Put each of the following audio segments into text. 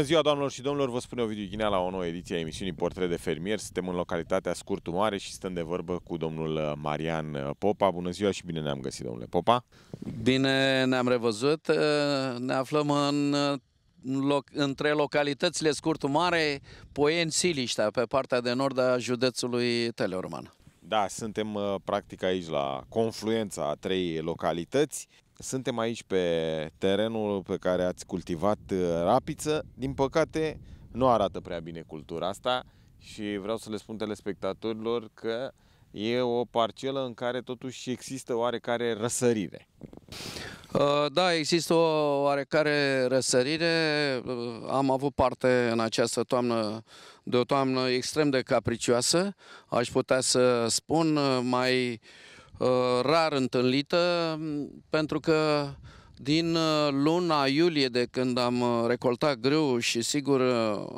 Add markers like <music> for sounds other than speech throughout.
Bună ziua, doamnelor și domnilor! Vă spune Ovidiu Ghinea la o nouă ediție a emisiunii Portret de Fermier. Suntem în localitatea Scurtu Mare și stăm de vorbă cu domnul uh, Marian uh, Popa. Bună ziua și bine ne-am găsit, domnule Popa! Bine ne-am revăzut. Uh, ne aflăm în loc, între localitățile Scurtu Mare, Poieni, Siliștea, pe partea de nord a județului Teleorman. Da, suntem practic aici la confluența a trei localități. Suntem aici pe terenul pe care ați cultivat uh, rapiță. Din păcate, nu arată prea bine cultura asta și vreau să le spun telespectatorilor că e o parcelă în care totuși există oarecare răsărire. Uh, da, există o oarecare răsărire. Uh, am avut parte în această toamnă de o toamnă extrem de capricioasă, aș putea să spun, mai Uh, rar întâlnită, mm, pentru că din uh, luna iulie de când am uh, recoltat grâu și sigur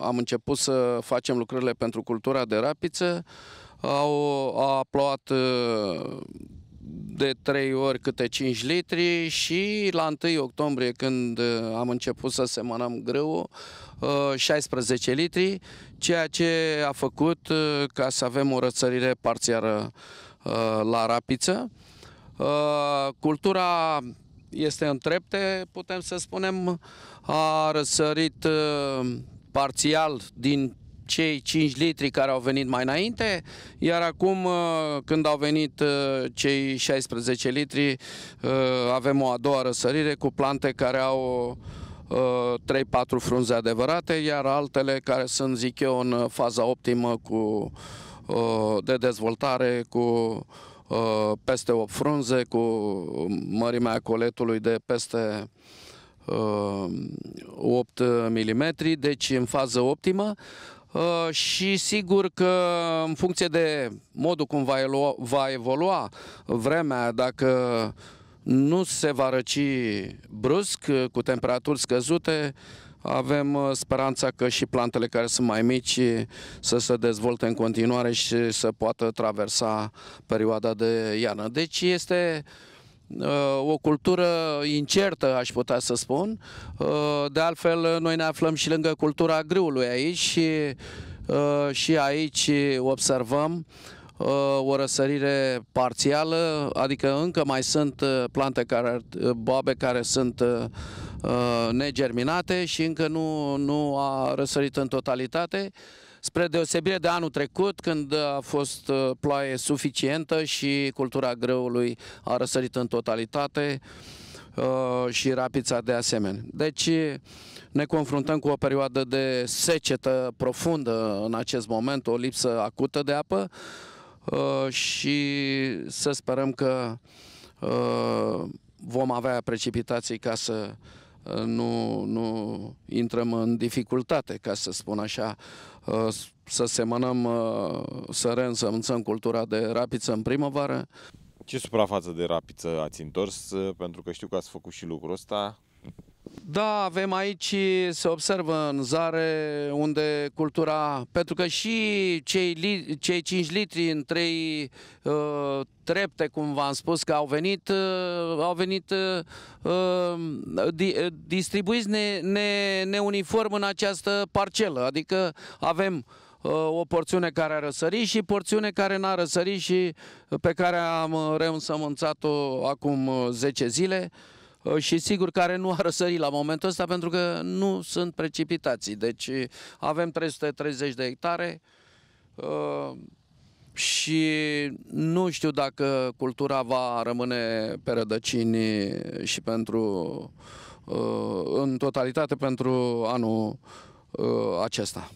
am început să facem lucrările pentru cultura de rapiță, au, a plouat de 3 ori câte 5 litri și la 1 octombrie când uh, am început să semănăm grâu 16 uh, litri, ceea ce a făcut uh, ca să avem o rățărire parțială la rapiță. Cultura este în trepte, putem să spunem, a răsărit parțial din cei 5 litri care au venit mai înainte, iar acum uh, când au venit uh, cei 16 litri, uh, avem o a doua răsărire cu plante care au 3-4 frunze adevărate, iar altele care sunt, zic eu, în faza optimă cu, de dezvoltare cu peste 8 frunze, cu mărimea coletului de peste 8 mm, deci în fază optimă. Uh, și sigur că în funcție de modul cum va, elua, va evolua vremea, dacă nu se va răci brusc uh, cu temperaturi scăzute, avem uh, speranța că și plantele care sunt mai mici să se dezvolte în continuare și să poată traversa perioada de iarnă. Deci este Uh, o cultură incertă, aș putea să spun. Uh, de altfel, noi ne aflăm și lângă cultura grâului aici și, uh, și aici observăm o răsărire parțială, adică încă mai sunt plante care, boabe care sunt negerminate și încă nu, nu a răsărit în totalitate spre deosebire de anul trecut, când a fost uh, ploaie suficientă și cultura grăului a răsărit în totalitate uh, și rapița de asemenea. Deci ne confruntăm cu o perioadă de secetă profundă în acest moment, o lipsă acută de apă uh, și să sperăm că vom avea precipitații ca să nu, nu intrăm în dificultate, ca să spun așa, uh, să semănăm, uh, să reînsămânțăm cultura de rapiță în primăvară. Ce suprafață de rapiță ați întors? Pentru că știu că ați făcut și lucrul ăsta. Da, avem aici, se observă în zare, unde cultura, pentru că și cei, cei 5 litri în trei uh, trepte, cum v-am spus, că au venit, uh, au venit uh, uh di, uh, distribuiți ne, ne, neuniform în această parcelă, adică avem uh, o porțiune care a răsărit și porțiune care n-a răsărit și pe care am uh, reînsămânțat-o acum 10 zile. Uh, și sigur care nu a răsărit la momentul ăsta pentru că nu sunt precipitații. Deci uh, avem 330 de hectare uh, și nu știu dacă cultura va rămâne pe rădăcini și pentru în totalitate pentru anul acesta.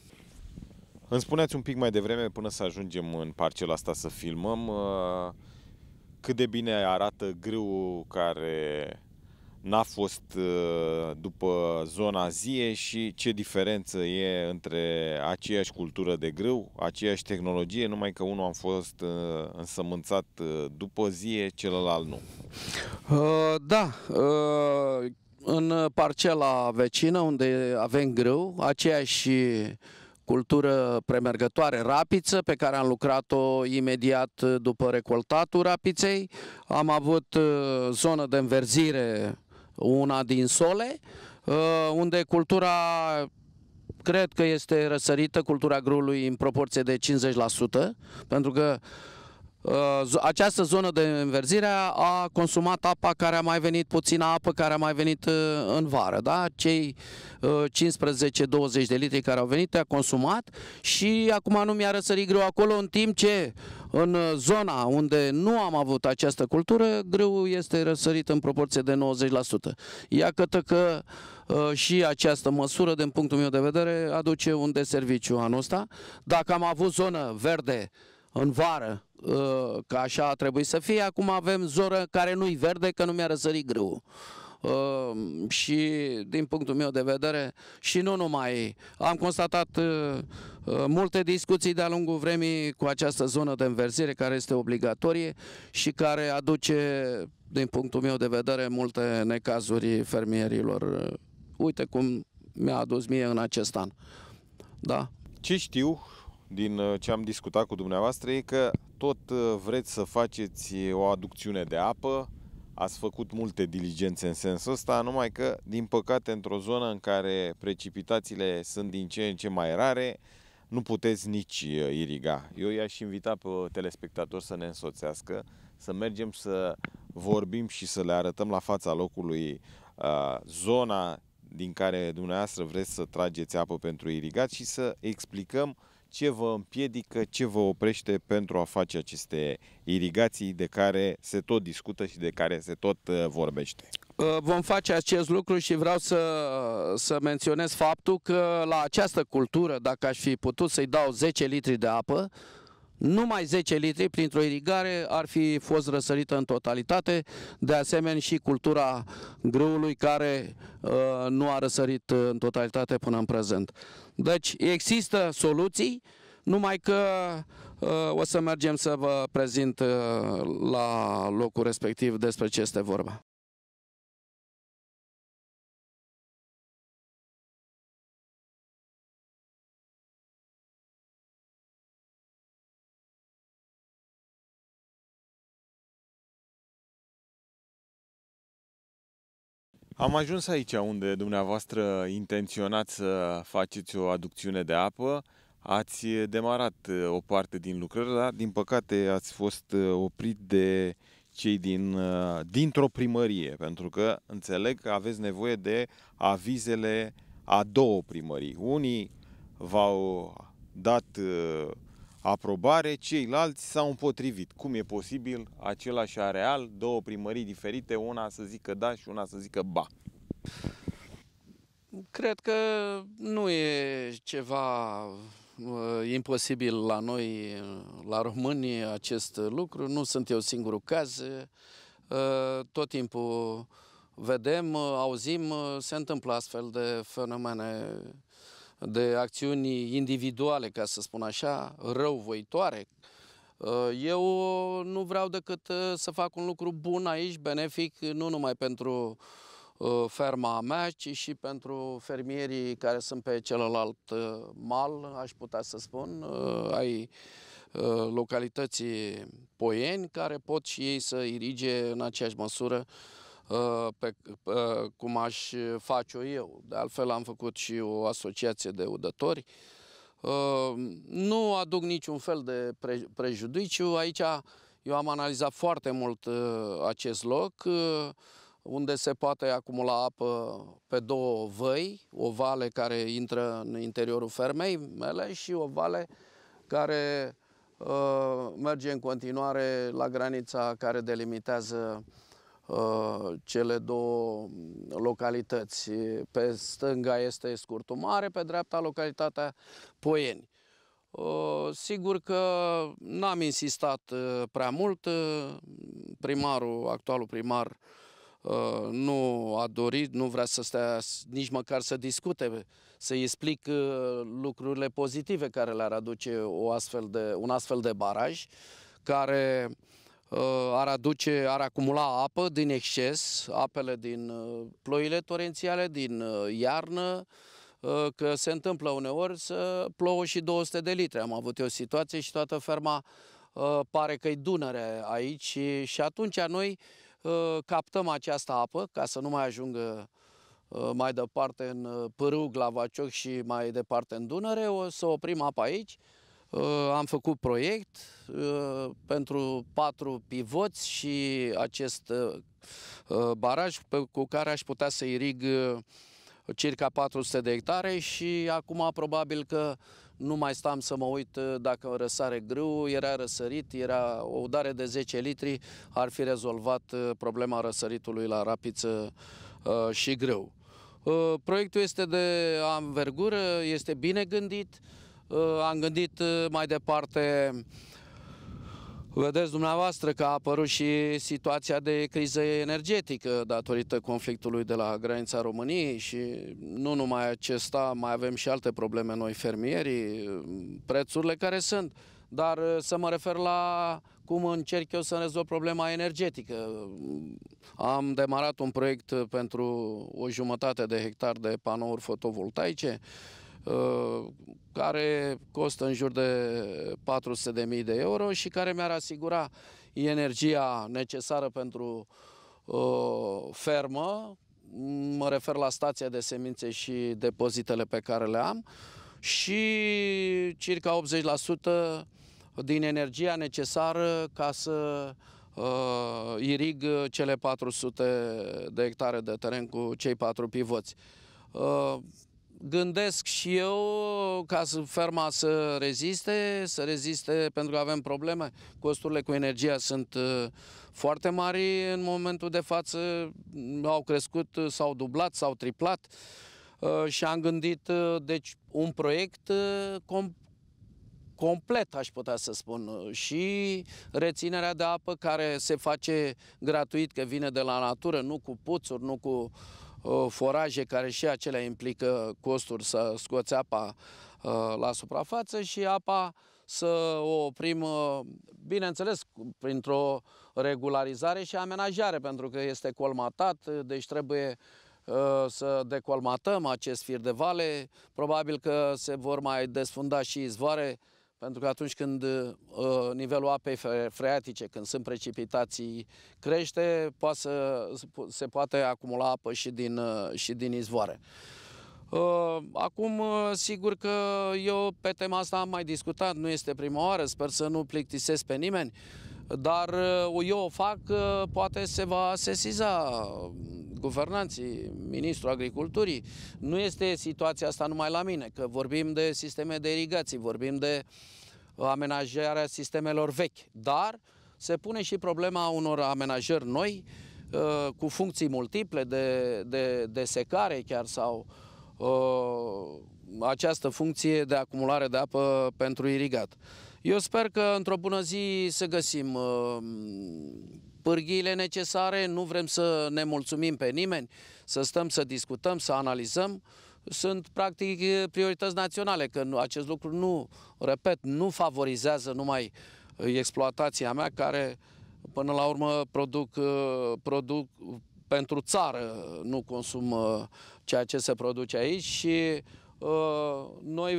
Îmi spuneați un pic mai devreme, până să ajungem în parcela asta să filmăm, cât de bine arată grâul care n-a fost uh, după zona zie și ce diferență e între aceeași cultură de grâu, aceeași tehnologie, numai că unul a fost uh, însămânțat uh, după zie, celălalt nu. Da, în parcela vecină unde avem grâu, aceeași cultură premergătoare rapiță pe care am lucrat-o imediat după recoltatul rapiței. Am avut zonă de înverzire una din sole, uh, unde cultura cred că este răsărită, cultura grului, în proporție de 50%, pentru că Uh, această zonă de înverzire a consumat apa care a mai venit, puțină apă care a mai venit uh, în vară. Da? Cei 15-20 uh, de litri care au venit a consumat și acum nu mi-a răsărit greu acolo, în timp ce în zona unde nu am avut această cultură, greu este răsărit în proporție de 90%. cătă că și această măsură, din punctul meu de vedere, aduce un deserviciu anul ăsta. Dacă am avut zonă verde, în vară, uh, că așa a trebuit să fie. Acum avem zoră care nu-i verde, că nu mi-a răsărit grâul. Uh, și, din punctul meu de vedere, și nu numai, am constatat uh, multe discuții de-a lungul vremii cu această zonă de înverzire care este obligatorie și care aduce, din punctul meu de vedere, multe necazuri fermierilor. Uite cum mi-a adus mie în acest an. Da. Ce știu, din uh, ce am discutat cu dumneavoastră e că tot uh, vreți să faceți o aducțiune de apă, ați făcut multe diligențe în sensul ăsta, numai că, din păcate, într-o zonă în care precipitațiile sunt din ce în ce mai rare, nu puteți nici uh, iriga. Eu i-aș invita pe telespectator să ne însoțească, să mergem să vorbim și să le arătăm la fața locului zona din care dumneavoastră vreți să trageți apă pentru irigat și să explicăm uh, ce vă împiedică, ce vă oprește pentru a face aceste irigații de care se tot discută și de care se tot uh, vorbește? Uh, vom face acest lucru și vreau să, uh, să menționez faptul că la această cultură, dacă aș fi putut să-i dau 10 litri de apă, numai 10 litri printr-o irigare ar fi fost răsărită în totalitate, de asemenea și cultura grâului care uh, nu a răsărit uh, în totalitate până în prezent. Deci există soluții, numai că uh, o să mergem să vă prezint uh, la locul respectiv despre ce este vorba. Am ajuns aici unde dumneavoastră intenționați să faceți o aducțiune de apă. Ați demarat uh, o parte din lucrări, dar din păcate ați fost uh, oprit de cei din, uh, dintr-o primărie, pentru că înțeleg că aveți nevoie de avizele a două primării. Unii v-au dat aprobare, ceilalți s-au împotrivit. Cum e posibil același areal, două primării diferite, una să zică da și una să zică ba? Cred că nu e ceva uh, imposibil la noi, la români, acest lucru. Nu sunt eu singurul caz. Uh, tot timpul vedem, uh, auzim, se întâmplă astfel de fenomene de acțiuni individuale, ca să spun așa, răuvoitoare. Eh, eu nu vreau decât eh, să fac un lucru bun aici, benefic, nu numai pentru eh, ferma mea, ci și pentru fermierii care sunt pe celălalt mal, aș putea să spun, ai localității Poieni, care pot și ei să irige în aceeași măsură Ă, pe, pe, ă, cum aș face-o eu. De altfel am făcut și o asociație de udători. Ă, nu aduc niciun fel de pre, prejudiciu. Aici eu am analizat foarte mult acest loc unde se poate acumula apă pe două văi, o vale care intră în interiorul fermei mele și o vale care uh, merge în continuare la granița care delimitează Uh, cele două localități. Pe stânga este Scurtul Mare, pe dreapta localitatea Poieni. Uh, sigur că n-am insistat uh, prea mult. Primarul, actualul primar, nu a dorit, nu vrea să stea nici măcar să discute, să-i explic lucrurile pozitive care le-ar aduce o astfel de, un astfel de baraj, care Uh, ar aduce, ar acumula apă din exces, apele din uh, ploile torențiale, din uh, iarnă, că se întâmplă uneori să plouă și 200 de litri. Am avut o situație și toată ferma pare că-i Dunăre aici și atunci noi captăm această apă ca să nu mai ajungă mai departe în Pârâu, Glavacioc și mai departe în Dunăre, o să oprim apa aici Uh, am făcut proiect uh, pentru patru pivoți și acest uh, baraj cu care aș putea să irig circa 400 de hectare și acum probabil că nu mai stam să mă uit dacă răsare grâu, era răsărit, era o udare de 10 litri, ar fi rezolvat problema răsăritului la rapiță și grâu. Proiectul este de anvergură, este bine gândit, Uh, am gândit uh, mai departe, vedeți dumneavoastră că a apărut și situația de criză energetică datorită conflictului de la granița României și nu numai acesta, mai avem și alte probleme noi fermierii, prețurile care sunt. Dar uh, să mă refer la cum încerc eu să rezolv problema energetică. Am demarat un proiect pentru o jumătate de hectar de panouri fotovoltaice, Uh, care costă în jur de 400.000 de euro și care mi-ar asigura energia necesară pentru uh, fermă, mă refer la stația de semințe și depozitele pe care le am, și circa 80% din energia necesară ca să uh, irig cele 400 de hectare de teren cu cei patru pivoți. Uh, gândesc și eu ca să ferma să reziste, să reziste pentru că avem probleme. Costurile cu energia sunt uh, foarte mari în momentul de față, au crescut, s-au dublat, s-au triplat uh, și am gândit uh, deci un proiect com complet, aș putea să spun, și reținerea de apă care se face gratuit, că vine de la natură, nu cu puțuri, nu cu uh, Uh, foraje care și acelea implică costuri să scoți apa uh, la suprafață și apa să o oprim, uh, bineînțeles, printr-o regularizare și amenajare, pentru că este colmatat, deci trebuie să decolmatăm acest fir de vale. Probabil că se vor mai desfunda și izvoare pentru că atunci când ă, nivelul apei freatice, când sunt precipitații, crește, poate să, se poate acumula apă și din, ă, și din izvoare. Ă, acum, sigur că eu pe tema asta am mai discutat, nu este prima oară, sper să nu plictisesc pe nimeni. Dar uh, eu o fac, uh, poate se va sesiza guvernanții, ministrul agriculturii. Nu este situația asta numai la mine, că vorbim de sisteme de irigații, vorbim de amenajarea sistemelor vechi, dar se pune și problema unor amenajări noi, uh, cu funcții multiple de, de, de secare chiar sau această funcție de acumulare de apă pentru irigat. Eu sper că într-o bună zi să găsim uh, pârghiile necesare, nu vrem să ne mulțumim pe nimeni, să stăm să discutăm, să analizăm. Sunt practic priorități naționale, că acest lucru nu, repet, nu favorizează numai exploatația mea, care până la urmă produc, uh, produc pentru țară, nu consum uh, ceea ce se produce aici și uh, noi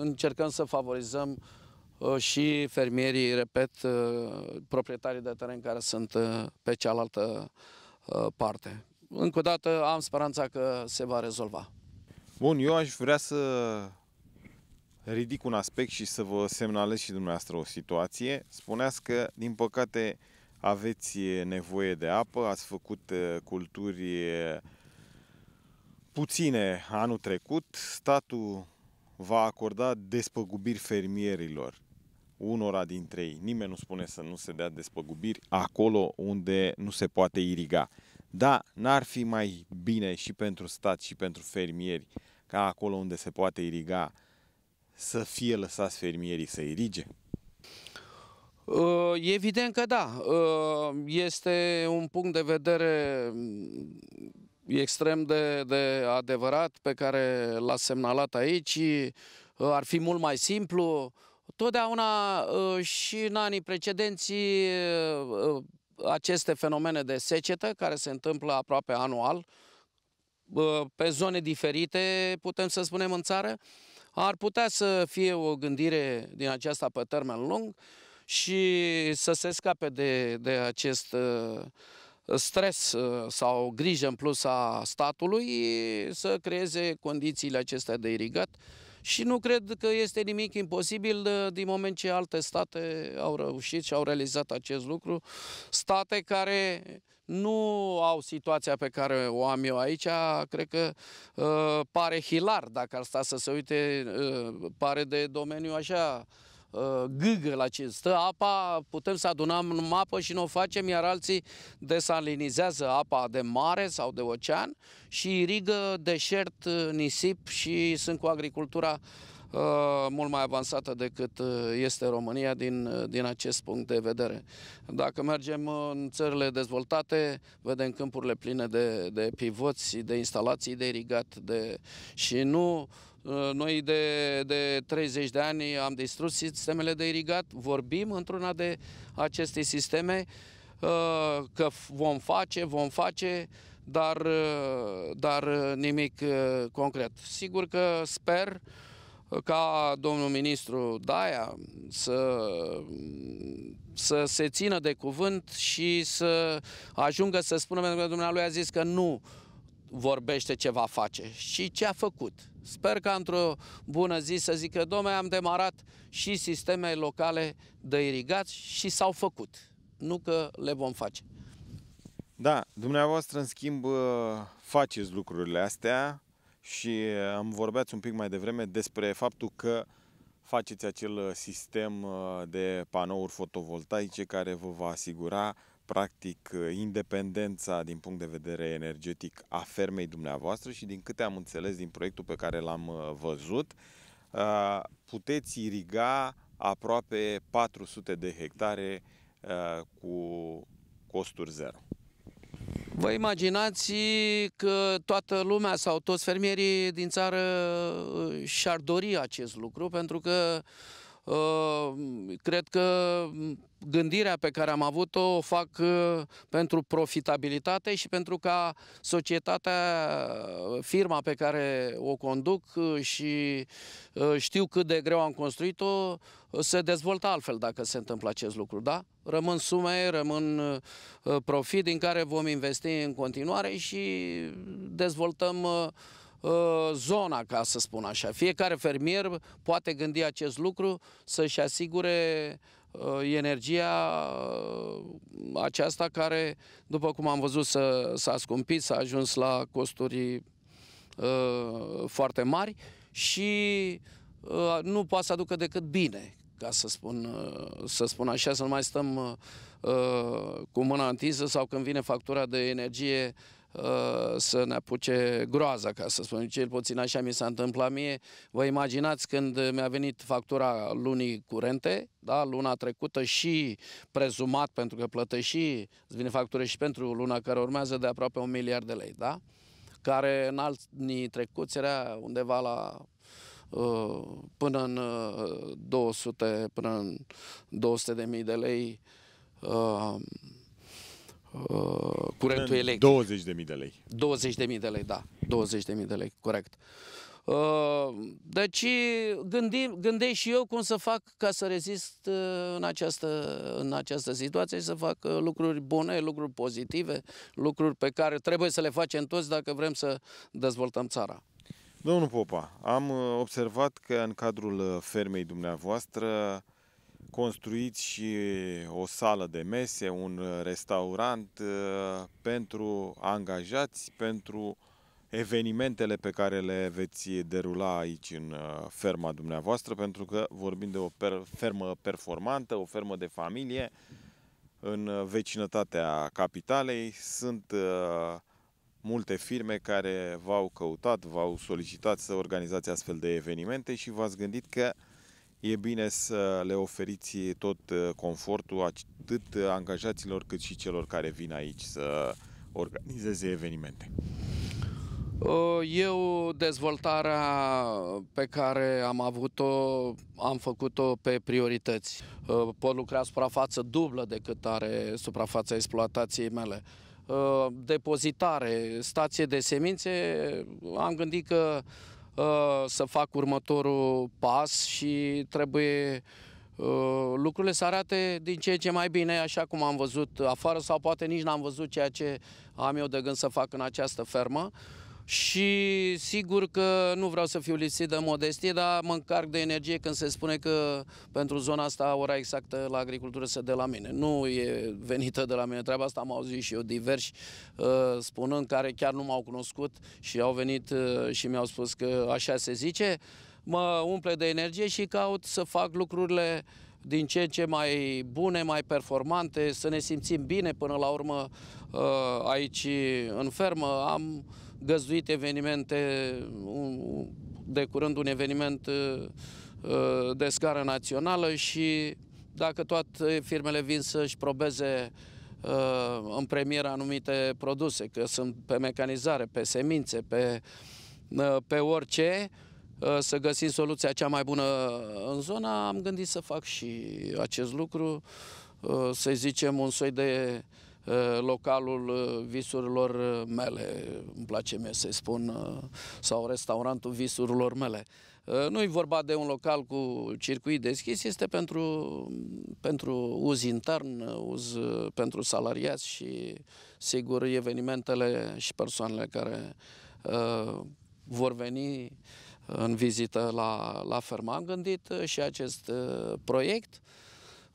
încercăm să favorizăm Uh, și fermierii, repet, uh, proprietarii de teren care sunt uh, pe cealaltă parte. Încă o dată am speranța că se va rezolva. Bun, eu aș vrea să ridic un aspect și să vă semnalez și dumneavoastră o situație. Spuneați că, din păcate, aveți nevoie de apă, ați făcut culturi puține anul trecut, statul va acorda despăgubiri fermierilor unora dintre ei. Nimeni nu spune să nu se dea despăgubiri acolo unde nu se poate iriga. Da, n-ar fi mai bine și pentru stat și pentru fermieri ca acolo unde se poate iriga să fie lăsați fermierii să irige? Uh, evident că da. Uh, este un punct de vedere extrem de, de adevărat pe care l-a semnalat aici. Uh, ar fi mult mai simplu Totdeauna uh, și în anii precedenți uh, aceste fenomene de secetă care se întâmplă aproape anual uh, pe zone diferite, putem să spunem în țară, ar putea să fie o gândire din aceasta pe termen lung și să se scape de, de acest uh, stres uh, sau grijă în plus a statului să creeze condițiile acestea de irigat și nu cred că este nimic imposibil uh, din moment ce alte state au reușit și au realizat acest lucru. State care nu au situația pe care o am eu aici, cred că uh, pare hilar dacă ar sta să se uite, uh, pare de domeniu așa Uh, gâgă la ce stă apa, putem să adunăm apă și nu o facem, iar alții desalinizează apa de mare sau de ocean și irigă deșert, uh, nisip și sunt cu agricultura uh, mult mai avansată decât este România din, din acest punct de vedere. Dacă mergem în țările dezvoltate, vedem câmpurile pline de, de pivoți, de instalații de irigat de, și nu Uh, noi de, de 30 de ani am distrus sistemele de irigat, vorbim într-una de aceste sisteme uh, că vom face, vom face, dar, uh, dar nimic concret. Sigur că sper ca domnul ministru Daia să, să se țină de cuvânt și să ajungă să spună, pentru că dumnealui a zis că nu vorbește ce va face și ce a făcut. Sper că într-o bună zi să zică, domne, am demarat și sisteme locale de irigați și s-au făcut. Nu că le vom face. Da, dumneavoastră, în schimb, ă, faceți lucrurile astea și am vorbit un pic mai devreme despre faptul că faceți acel sistem ă, de panouri fotovoltaice care vă va asigura practic uh, independența din punct de vedere energetic a fermei dumneavoastră și din câte am înțeles din proiectul pe care l-am uh, văzut, uh, puteți iriga aproape 400 de hectare cu costuri zero. Vă imaginați că toată lumea sau toți fermierii din țară și-ar dori acest lucru, pentru că cred că gândirea pe care am avut-o o fac uh, pentru profitabilitate și pentru ca societatea, uh, firma pe care o conduc uh, și știu cât de greu am construit-o, se dezvoltă altfel dacă se întâmplă acest lucru, da? Rămân sume, rămân profit din care vom investi în continuare și dezvoltăm zona, ca să spun așa. Fiecare fermier poate gândi acest lucru, să-și asigure energia uh, aceasta care, după cum am văzut, s-a scumpit, s-a ajuns la costuri uh, foarte mari și uh, nu poate să aducă decât bine, ca să spun, să spun așa, să nu mai stăm cu mâna întinsă sau când vine factura de energie Uh, să ne apuce groaza, ca să spun. Cel puțin așa mi s-a întâmplat mie. Vă imaginați când mi-a venit factura lunii curente, da, luna trecută și prezumat, pentru că plătești și, îți vine factură și pentru luna care urmează de aproape un miliard de lei, da? Care în alții trecuți era undeva la uh, până în 200, uh, până în 200 de mii de lei Uh, curentul curentul electric. 20.000 de lei. 20.000 de lei, da. 20.000 de lei, corect. Uh, deci gândi gândesc și eu cum să fac ca să rezist uh, în această, în această situație și să fac uh, lucruri bune, lucruri pozitive, lucruri pe care trebuie să le facem toți dacă vrem să dezvoltăm țara. Domnul Popa, am observat că în cadrul fermei dumneavoastră construit și o sală de mese, un restaurant uh, pentru angajați, pentru evenimentele pe care le veți derula aici în uh, ferma dumneavoastră, pentru că vorbim de o per- fermă performantă, o fermă de familie în vecinătatea capitalei. Sunt uh, multe firme care v-au căutat, v-au solicitat să organizați astfel de evenimente și v-ați gândit că e bine să le oferiți tot uh, confortul atât uh, angajaților cât și celor care vin aici să organizeze evenimente. Uh, eu dezvoltarea pe care am avut-o, am făcut-o pe priorități. Pot lucra suprafață dublă decât are suprafața exploatației mele. Depozitare, stație de semințe, am gândit că Uh, să fac următorul pas și trebuie uh, lucrurile să arate din ce în ce mai bine, așa cum am văzut afară sau poate nici n-am văzut ceea ce am eu de gând să fac în această fermă și sigur că nu vreau să fiu lipsit de modestie, dar mă încarc de energie când se spune că pentru zona asta ora exactă la agricultură se de la mine. Nu e venită de la mine treaba asta, am auzit și eu diversi uh, spunând care chiar nu m-au cunoscut și au venit uh, și mi-au spus că așa se zice. Mă umple de energie și caut să fac lucrurile din ce în ce mai bune, mai performante, să ne simțim bine până la urmă uh, aici în fermă. Am găzduit evenimente, de curând un eveniment uh, uh, de scară națională și dacă toate firmele vin să-și probeze uh, în premieră anumite produse, că sunt pe mecanizare, pe semințe, pe, pe orice, să găsim soluția cea mai bună în zona, am gândit să fac și acest lucru, să zicem un soi de Eh, localul eh, visurilor eh, mele, îmi place mie să-i spun, sau restaurantul visurilor mele. Nu e vorba de un local cu circuit deschis, este pentru, pentru uz intern, uz pentru salariați și, sigur, evenimentele și persoanele care uh, vor veni în vizită la, la fermă. Am gândit și acest uh, proiect.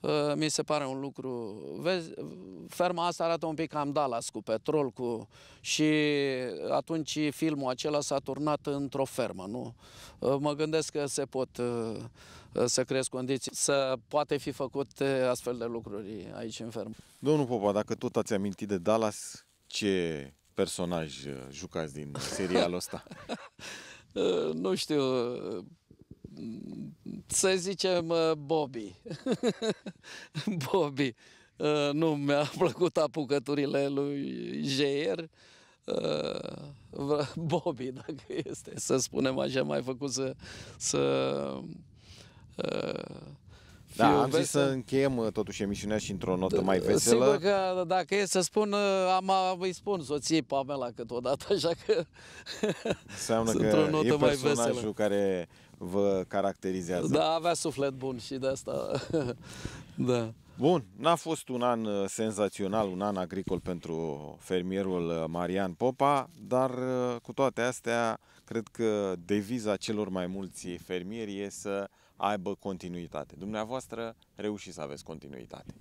Ă, mi se pare un lucru... Vezi, ferma asta arată un pic cam Dallas cu petrol cu... și atunci filmul acela s-a turnat într-o fermă, nu? Ă, mă gândesc că se pot ă, să creezi condiții, să poate fi făcute astfel de lucruri aici în fermă. Domnul Popa, dacă tot ați amintit de Dallas, ce personaj jucați din serialul ăsta? <laughs> nu știu, să zicem uh, Bobby. <laughs> Bobby. Uh, nu mi-a <laughs> plăcut apucăturile lui Jeier. Uh, <laughs> Bobby, dacă este, să spunem așa, mai făcut să, să da, am vesel. zis să încheiem totuși emisiunea și într-o notă mai veselă. Sigur că dacă e să spun, am, îi spun soției Pamela câteodată, așa că Înseamnă că notă e personajul mai veselă. care vă caracterizează. Da, avea suflet bun și de asta. <laughs> da. Bun, n-a fost un an uh, senzațional, un an agricol pentru fermierul uh, Marian Popa, dar uh, cu toate astea, cred că deviza celor mai mulți fermieri e să aibă continuitate. Dumneavoastră reușiți să aveți continuitate.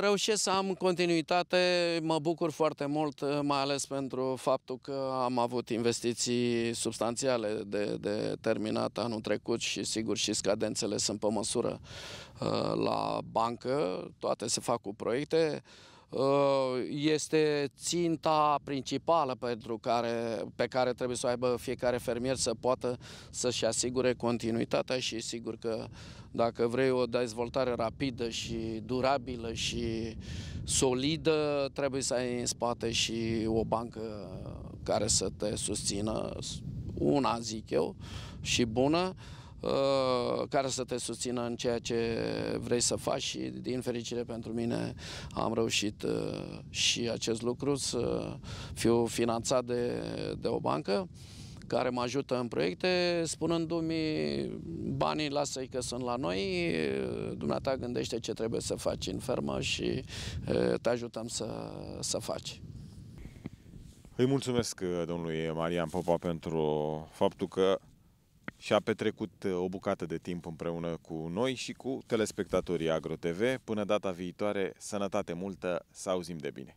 Reușesc să am continuitate, mă bucur foarte mult, mai ales pentru faptul că am avut investiții substanțiale de, de terminat anul trecut și sigur și scadențele sunt pe măsură uh, la bancă, toate se fac cu proiecte. Uh, este ținta principală pentru care, pe care trebuie să o aibă fiecare fermier să poată să-și asigure continuitatea și sigur că dacă vrei o dezvoltare rapidă și durabilă și solidă, trebuie să ai în spate și o bancă care să te susțină, una zic eu, și bună. Uh, care să te susțină în ceea ce vrei să faci și din fericire pentru mine am reușit uh, și acest lucru să fiu finanțat de, de o bancă care mă ajută în proiecte, spunându-mi banii lasă-i că sunt la noi, dumneata gândește ce trebuie să faci în fermă și uh, te ajutăm să, să faci. Îi mulțumesc domnului Marian Popa pentru faptul că și a petrecut uh, o bucată de timp împreună cu noi și cu telespectatorii AgroTV. Până data viitoare, sănătate multă, să auzim de bine!